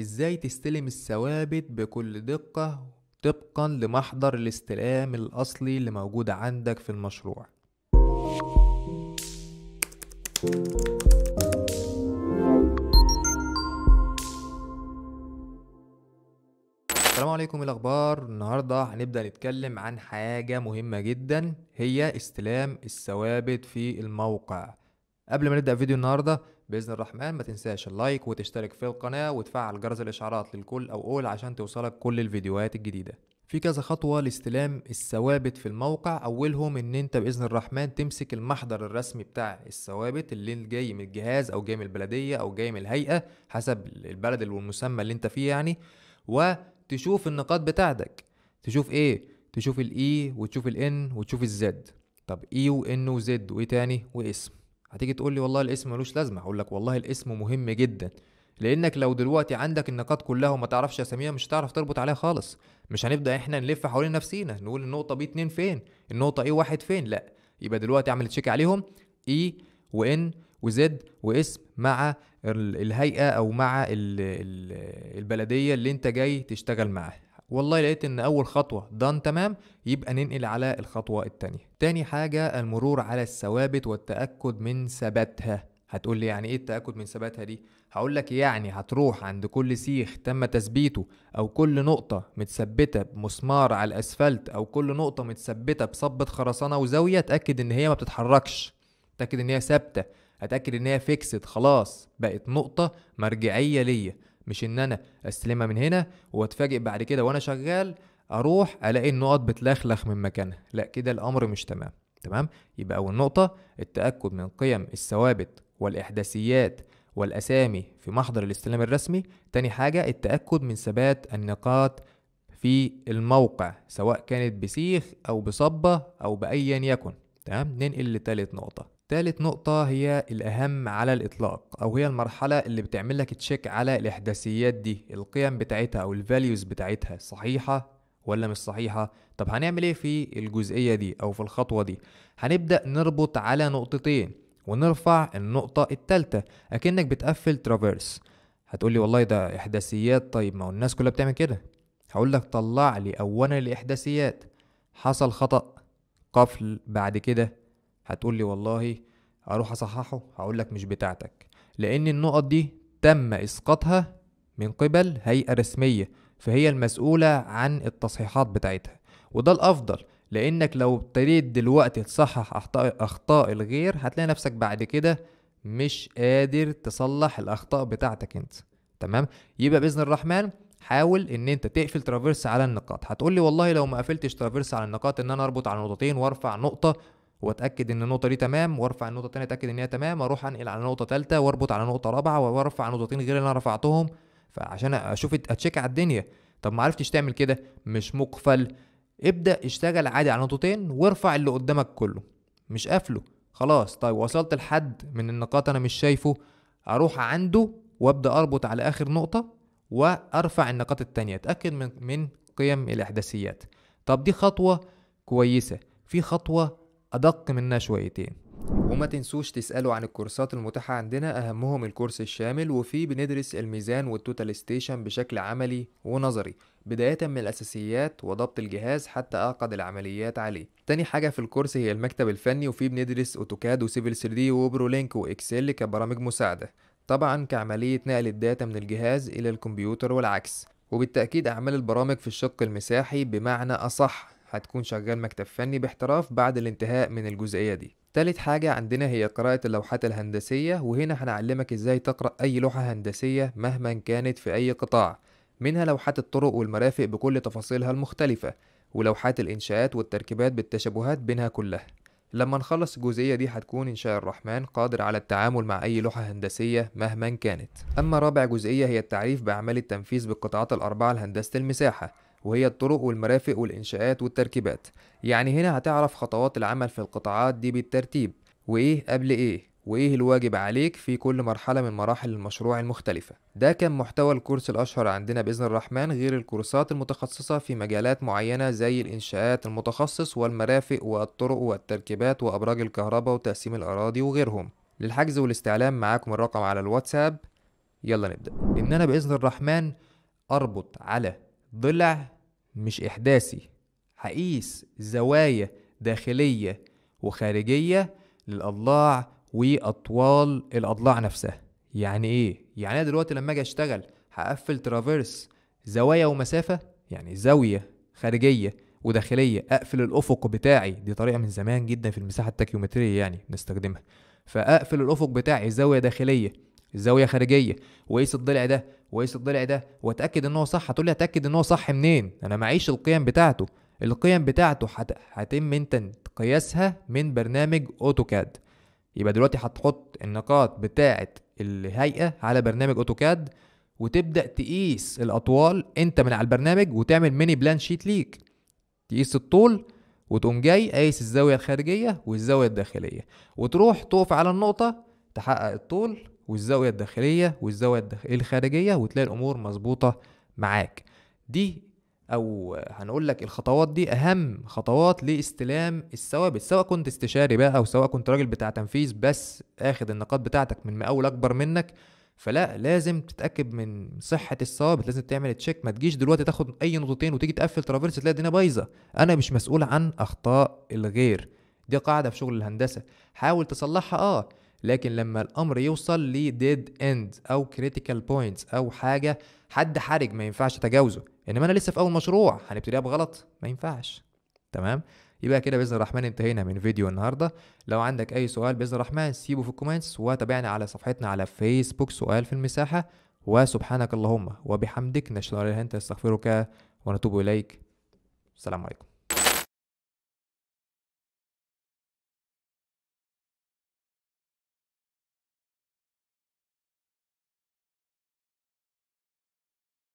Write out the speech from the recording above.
ازاي تستلم الثوابت بكل دقة طبقا لمحضر الاستلام الأصلي اللي موجود عندك في المشروع السلام عليكم إيه الاخبار النهارده هنبدا نتكلم عن حاجه مهمه جدا هي استلام الثوابت في الموقع قبل ما نبدا فيديو النهارده باذن الرحمن ما تنساش اللايك وتشترك في القناه وتفعل جرس الاشعارات للكل او اول عشان توصلك كل الفيديوهات الجديده في كذا خطوة لاستلام الثوابت في الموقع أولهم إن أنت بإذن الرحمن تمسك المحضر الرسمي بتاع الثوابت اللي جاي من الجهاز أو جاي من البلدية أو جاي من الهيئة حسب البلد والمسمى اللي أنت فيه يعني وتشوف النقاط بتاعتك تشوف إيه تشوف الإي e، وتشوف الإن وتشوف الزد طب إي e وإن وزد وإيه تاني واسم هتيجي تقول لي والله الاسم ملوش لازمه هقول لك والله الاسم مهم جدا لانك لو دلوقتي عندك النقاط كلها وما تعرفش اساميها مش هتعرف تربط عليها خالص مش هنبدا احنا نلف حوالين نفسينا نقول النقطه بي اتنين فين النقطه اي e واحد فين لا يبقى دلوقتي اعمل تشيك عليهم اي e وان وزد واسم مع الهيئه او مع البلديه اللي انت جاي تشتغل معاها والله لقيت ان اول خطوه دان تمام يبقى ننقل على الخطوه الثانيه تاني حاجه المرور على الثوابت والتاكد من ثباتها هتقول لي يعني ايه التاكد من ثباتها دي هقول لك يعني هتروح عند كل سيخ تم تثبيته او كل نقطه متثبته بمسمار على الاسفلت او كل نقطه متثبته بصبه خرسانه وزاويه اتاكد ان هي ما بتتحركش اتاكد ان هي ثابته اتاكد ان هي فيكسد خلاص بقت نقطه مرجعيه ليا مش ان انا استلمها من هنا واتفاجئ بعد كده وانا شغال اروح الاقي النقط بتلخلخ من مكانها لا كده الامر مش تمام تمام يبقى اول نقطه التاكد من قيم الثوابت والاحداثيات والاسامي في محضر الاستلام الرسمي تاني حاجه التاكد من ثبات النقاط في الموقع سواء كانت بسيخ او بصبه او بايا يكن تمام ننقل لتالت نقطه تالت نقطة هي الأهم على الإطلاق أو هي المرحلة اللي بتعمل لك تشيك على الإحداثيات دي القيم بتاعتها أو الفاليوز بتاعتها صحيحة ولا مش صحيحة طب هنعمل إيه في الجزئية دي أو في الخطوة دي هنبدأ نربط على نقطتين ونرفع النقطة التالتة أكنك بتقفل ترافيرس هتقولي والله ده إحداثيات طيب ما هو الناس كلها بتعمل كده هقول لك طلع لي أولا الإحداثيات حصل خطأ قفل بعد كده هتقول لي والله اروح اصححه هقول لك مش بتاعتك لان النقط دي تم اسقاطها من قبل هيئة رسمية فهي المسؤولة عن التصحيحات بتاعتها وده الافضل لانك لو ابتديت دلوقتي تصحح اخطاء الغير هتلاقي نفسك بعد كده مش قادر تصلح الاخطاء بتاعتك انت تمام يبقى باذن الرحمن حاول ان انت تقفل ترافيرس على النقاط هتقول لي والله لو ما قفلتش ترافيرس على النقاط ان انا اربط على نقطتين وارفع نقطه واتاكد ان النقطه دي تمام وارفع النقطه الثانيه اتاكد ان هي تمام اروح انقل على نقطه ثالثه واربط على نقطه رابعه وارفع نقطتين غير اللي انا رفعتهم فعشان اشوف اتشيك على الدنيا طب ما عرفتش تعمل كده مش مقفل ابدا اشتغل عادي على نقطتين وارفع اللي قدامك كله مش قافله خلاص طيب وصلت لحد من النقاط انا مش شايفه اروح عنده وابدا اربط على اخر نقطه وارفع النقاط التانية اتاكد من من قيم الاحداثيات طب دي خطوه كويسه في خطوه أدق منها شويتين وما تنسوش تسألوا عن الكورسات المتاحة عندنا أهمهم الكورس الشامل وفيه بندرس الميزان والتوتال ستيشن بشكل عملي ونظري بداية من الأساسيات وضبط الجهاز حتى أعقد العمليات عليه تاني حاجة في الكورس هي المكتب الفني وفيه بندرس أوتوكاد وسيفل 3 وبرولينك وإكسل كبرامج مساعدة طبعا كعملية نقل الداتا من الجهاز إلى الكمبيوتر والعكس وبالتأكيد أعمال البرامج في الشق المساحي بمعنى أصح هتكون شغال مكتب فني باحتراف بعد الانتهاء من الجزئية دي تالت حاجة عندنا هي قراءة اللوحات الهندسية وهنا هنعلمك ازاي تقرأ أي لوحة هندسية مهما كانت في أي قطاع منها لوحات الطرق والمرافق بكل تفاصيلها المختلفة ولوحات الإنشاءات والتركيبات بالتشابهات بينها كلها لما نخلص الجزئية دي هتكون إن شاء الرحمن قادر على التعامل مع أي لوحة هندسية مهما كانت أما رابع جزئية هي التعريف بأعمال التنفيذ بالقطاعات الأربعة لهندسة المساحة وهي الطرق والمرافق والإنشاءات والتركيبات يعني هنا هتعرف خطوات العمل في القطاعات دي بالترتيب وإيه قبل إيه وإيه الواجب عليك في كل مرحلة من مراحل المشروع المختلفة ده كان محتوى الكورس الأشهر عندنا بإذن الرحمن غير الكورسات المتخصصة في مجالات معينة زي الإنشاءات المتخصص والمرافق والطرق والتركيبات وأبراج الكهرباء وتقسيم الأراضي وغيرهم للحجز والاستعلام معاكم الرقم على الواتساب يلا نبدأ إن أنا بإذن الرحمن أربط على ضلع مش إحداثي هقيس زوايا داخلية وخارجية للأضلاع وأطوال الأضلاع نفسها يعني إيه؟ يعني أنا دلوقتي لما أجي أشتغل هقفل ترافيرس زوايا ومسافة يعني زاوية خارجية وداخلية أقفل الأفق بتاعي دي طريقة من زمان جدا في المساحة التكيومترية يعني بنستخدمها فأقفل الأفق بتاعي زاوية داخلية الزاويه خارجيه وقيس الضلع ده وقيس الضلع ده واتاكد ان هو صح هتقول لي اتاكد ان هو صح منين انا معيش القيم بتاعته القيم بتاعته هتم انت قياسها من برنامج اوتوكاد يبقى دلوقتي هتحط النقاط بتاعه الهيئه على برنامج اوتوكاد وتبدا تقيس الاطوال انت من على البرنامج وتعمل ميني بلان شيت ليك تقيس الطول وتقوم جاي قايس الزاويه الخارجيه والزاويه الداخليه وتروح تقف على النقطه تحقق الطول والزاوية الداخلية والزاوية الخارجية وتلاقي الأمور مظبوطة معاك دي أو هنقول لك الخطوات دي أهم خطوات لاستلام الثوابت سواء كنت استشاري بقى أو سواء كنت راجل بتاع تنفيذ بس آخد النقاط بتاعتك من مقاول أكبر منك فلا لازم تتاكد من صحه الثوابت لازم تعمل تشيك ما تجيش دلوقتي تاخد اي نقطتين وتيجي تقفل ترافيرس تلاقي الدنيا بايظه انا مش مسؤول عن اخطاء الغير دي قاعده في شغل الهندسه حاول تصلحها اه لكن لما الامر يوصل لديد اند او كريتيكال بوينتس او حاجه حد حرج ما ينفعش اتجاوزه انما انا لسه في اول مشروع هنبتديها بغلط ما ينفعش تمام يبقى كده باذن الرحمن انتهينا من فيديو النهارده لو عندك اي سؤال باذن الرحمن سيبه في الكومنتس وتابعنا على صفحتنا على فيسبوك سؤال في المساحه وسبحانك اللهم وبحمدك نشهد ان لا اله الا انت نستغفرك ونتوب اليك السلام عليكم